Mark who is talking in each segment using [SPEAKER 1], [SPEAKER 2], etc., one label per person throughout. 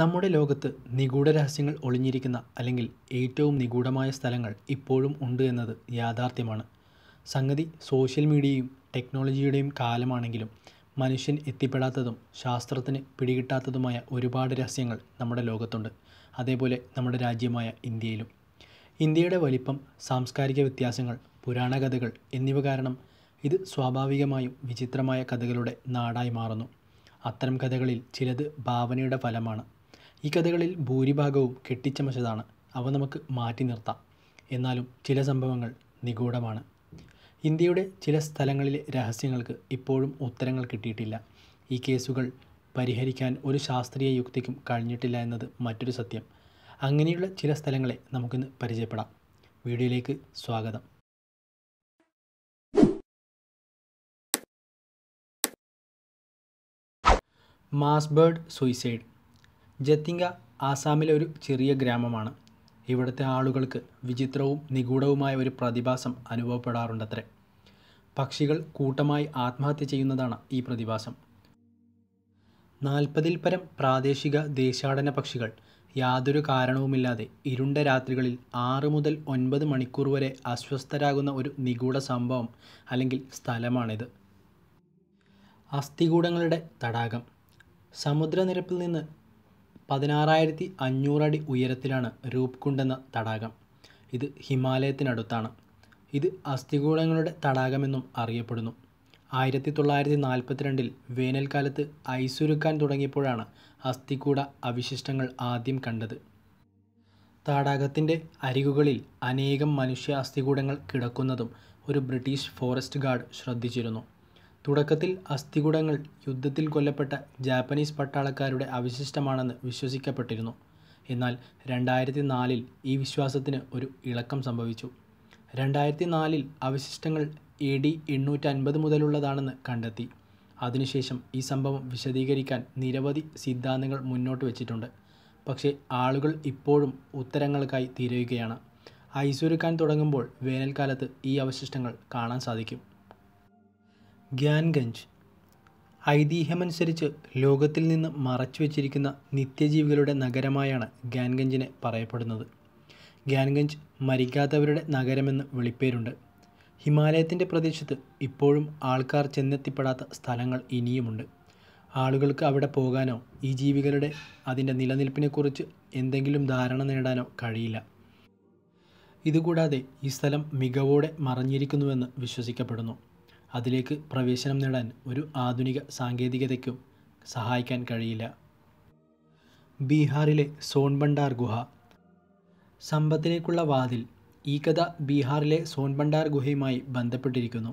[SPEAKER 1] നമ്മുടെ ലോകത്ത് നിഗൂഢ രഹസ്യങ്ങൾ ഒളിഞ്ഞിരിക്കുന്ന അല്ലെങ്കിൽ ഏറ്റവും നിഗൂഢമായ സ്ഥലങ്ങൾ ഇപ്പോഴും ഉണ്ട് എന്നത് യാഥാർത്ഥ്യമാണ് സംഗതി സോഷ്യൽ മീഡിയയും ടെക്നോളജിയുടെയും കാലമാണെങ്കിലും മനുഷ്യൻ എത്തിപ്പെടാത്തതും ശാസ്ത്രത്തിന് പിടികിട്ടാത്തതുമായ ഒരുപാട് രഹസ്യങ്ങൾ നമ്മുടെ ലോകത്തുണ്ട് അതേപോലെ നമ്മുടെ രാജ്യമായ ഇന്ത്യയിലും ഇന്ത്യയുടെ വലിപ്പം സാംസ്കാരിക വ്യത്യാസങ്ങൾ പുരാണ കഥകൾ എന്നിവ കാരണം ഇത് സ്വാഭാവികമായും വിചിത്രമായ കഥകളുടെ നാടായി മാറുന്നു അത്തരം കഥകളിൽ ചിലത് ഭാവനയുടെ ഫലമാണ് ഈ കഥകളിൽ ഭൂരിഭാഗവും കെട്ടിച്ചമച്ചതാണ് അവ നമുക്ക് മാറ്റി നിർത്താം എന്നാലും ചില സംഭവങ്ങൾ നിഗൂഢമാണ് ഇന്ത്യയുടെ ചില സ്ഥലങ്ങളിലെ രഹസ്യങ്ങൾക്ക് ഇപ്പോഴും ഉത്തരങ്ങൾ കിട്ടിയിട്ടില്ല ഈ കേസുകൾ പരിഹരിക്കാൻ ഒരു ശാസ്ത്രീയ യുക്തിക്കും കഴിഞ്ഞിട്ടില്ല എന്നത് മറ്റൊരു സത്യം അങ്ങനെയുള്ള ചില സ്ഥലങ്ങളെ നമുക്കിന്ന് പരിചയപ്പെടാം വീഡിയോയിലേക്ക് സ്വാഗതം മാസ്ബേർഡ് സൂയിസൈഡ് ജത്തിങ്ക ആസാമിലെ ഒരു ചെറിയ ഗ്രാമമാണ് ഇവിടുത്തെ ആളുകൾക്ക് വിചിത്രവും നിഗൂഢവുമായ ഒരു പ്രതിഭാസം അനുഭവപ്പെടാറുണ്ടത്രേ പക്ഷികൾ കൂട്ടമായി ആത്മഹത്യ ചെയ്യുന്നതാണ് ഈ പ്രതിഭാസം നാൽപ്പതിൽ പരം പ്രാദേശിക ദേശാടന പക്ഷികൾ യാതൊരു കാരണവുമില്ലാതെ ഇരുണ്ട രാത്രികളിൽ ആറ് മുതൽ ഒൻപത് മണിക്കൂർ വരെ അസ്വസ്ഥരാകുന്ന ഒരു നിഗൂഢ സംഭവം അല്ലെങ്കിൽ സ്ഥലമാണിത് അസ്ഥികൂടങ്ങളുടെ തടാകം സമുദ്രനിരപ്പിൽ നിന്ന് പതിനാറായിരത്തി അഞ്ഞൂറടി ഉയരത്തിലാണ് രൂപ്കുണ്ട് എന്ന തടാകം ഇത് ഹിമാലയത്തിനടുത്താണ് ഇത് അസ്ഥികൂടങ്ങളുടെ തടാകമെന്നും അറിയപ്പെടുന്നു ആയിരത്തി തൊള്ളായിരത്തി നാൽപ്പത്തിരണ്ടിൽ വേനൽക്കാലത്ത് ഐസുരുക്കാൻ തുടങ്ങിയപ്പോഴാണ് അസ്ഥികൂട അവശിഷ്ടങ്ങൾ ആദ്യം കണ്ടത് തടാകത്തിൻ്റെ അരികുകളിൽ അനേകം മനുഷ്യ അസ്ഥികൂടങ്ങൾ കിടക്കുന്നതും ഒരു ബ്രിട്ടീഷ് ഫോറസ്റ്റ് ഗാർഡ് ശ്രദ്ധിച്ചിരുന്നു തുടക്കത്തിൽ അസ്ഥികുടങ്ങൾ യുദ്ധത്തിൽ കൊല്ലപ്പെട്ട ജാപ്പനീസ് പട്ടാളക്കാരുടെ അവശിഷ്ടമാണെന്ന് വിശ്വസിക്കപ്പെട്ടിരുന്നു എന്നാൽ രണ്ടായിരത്തി നാലിൽ ഈ വിശ്വാസത്തിന് ഒരു ഇളക്കം സംഭവിച്ചു രണ്ടായിരത്തി നാലിൽ അവശിഷ്ടങ്ങൾ എ ഡി എണ്ണൂറ്റൻപത് മുതലുള്ളതാണെന്ന് കണ്ടെത്തി അതിനുശേഷം ഈ സംഭവം വിശദീകരിക്കാൻ നിരവധി സിദ്ധാന്തങ്ങൾ മുന്നോട്ട് വച്ചിട്ടുണ്ട് പക്ഷേ ആളുകൾ ഇപ്പോഴും ഉത്തരങ്ങൾക്കായി തിരയുകയാണ് ഐശ്വരുക്കാൻ തുടങ്ങുമ്പോൾ വേനൽക്കാലത്ത് ഈ അവശിഷ്ടങ്ങൾ കാണാൻ സാധിക്കും ഗ്യാൻഗഞ്ച് ഐതിഹ്യമനുസരിച്ച് ലോകത്തിൽ നിന്ന് മറച്ചു വച്ചിരിക്കുന്ന നിത്യജീവികളുടെ നഗരമായാണ് ഗ്യാൻഗഞ്ചിനെ പറയപ്പെടുന്നത് ഗ്യാൻഗഞ്ച് മരിക്കാത്തവരുടെ നഗരമെന്ന് വിളിപ്പേരുണ്ട് ഹിമാലയത്തിൻ്റെ പ്രദേശത്ത് ഇപ്പോഴും ആൾക്കാർ ചെന്നെത്തിപ്പെടാത്ത സ്ഥലങ്ങൾ ഇനിയുമുണ്ട് ആളുകൾക്ക് അവിടെ പോകാനോ ഈ ജീവികളുടെ അതിൻ്റെ നിലനിൽപ്പിനെക്കുറിച്ച് എന്തെങ്കിലും ധാരണ നേടാനോ കഴിയില്ല ഇതുകൂടാതെ ഈ സ്ഥലം മികവോടെ മറഞ്ഞിരിക്കുന്നുവെന്ന് വിശ്വസിക്കപ്പെടുന്നു അതിലേക്ക് പ്രവേശനം നേടാൻ ഒരു ആധുനിക സാങ്കേതികതയ്ക്കും സഹായിക്കാൻ കഴിയില്ല ബീഹാറിലെ സോൺബണ്ടാർ ഗുഹ സമ്പത്തിലേക്കുള്ള വാതിൽ ഈ കഥ ബീഹാറിലെ സോൺബണ്ടാർ ഗുഹയുമായി ബന്ധപ്പെട്ടിരിക്കുന്നു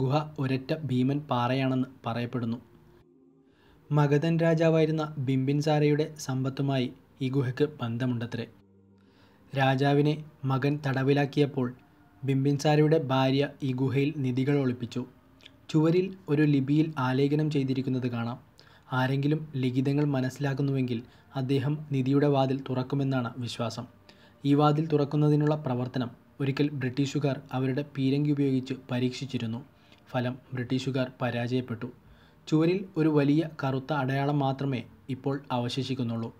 [SPEAKER 1] ഗുഹ ഒരൊറ്റ ഭീമൻ പാറയാണെന്ന് പറയപ്പെടുന്നു മഗധൻ രാജാവായിരുന്ന ബിംബിൻസാരയുടെ സമ്പത്തുമായി ഈ ഗുഹയ്ക്ക് ബന്ധമുണ്ടത്രേ രാജാവിനെ മകൻ തടവിലാക്കിയപ്പോൾ ബിംബിൻസാരയുടെ ഭാര്യ ഈ ഗുഹയിൽ നിധികൾ ഒളിപ്പിച്ചു ചുവരിൽ ഒരു ലിപിയിൽ ആലേഖനം ചെയ്തിരിക്കുന്നത് കാണാം ആരെങ്കിലും ലിഖിതങ്ങൾ മനസ്സിലാക്കുന്നുവെങ്കിൽ അദ്ദേഹം നിധിയുടെ വാതിൽ തുറക്കുമെന്നാണ് വിശ്വാസം ഈ വാതിൽ തുറക്കുന്നതിനുള്ള പ്രവർത്തനം ഒരിക്കൽ ബ്രിട്ടീഷുകാർ അവരുടെ പീരങ്കി ഉപയോഗിച്ച് പരീക്ഷിച്ചിരുന്നു ഫലം ബ്രിട്ടീഷുകാർ പരാജയപ്പെട്ടു ചുവരിൽ ഒരു വലിയ കറുത്ത അടയാളം മാത്രമേ ഇപ്പോൾ അവശേഷിക്കുന്നുള്ളൂ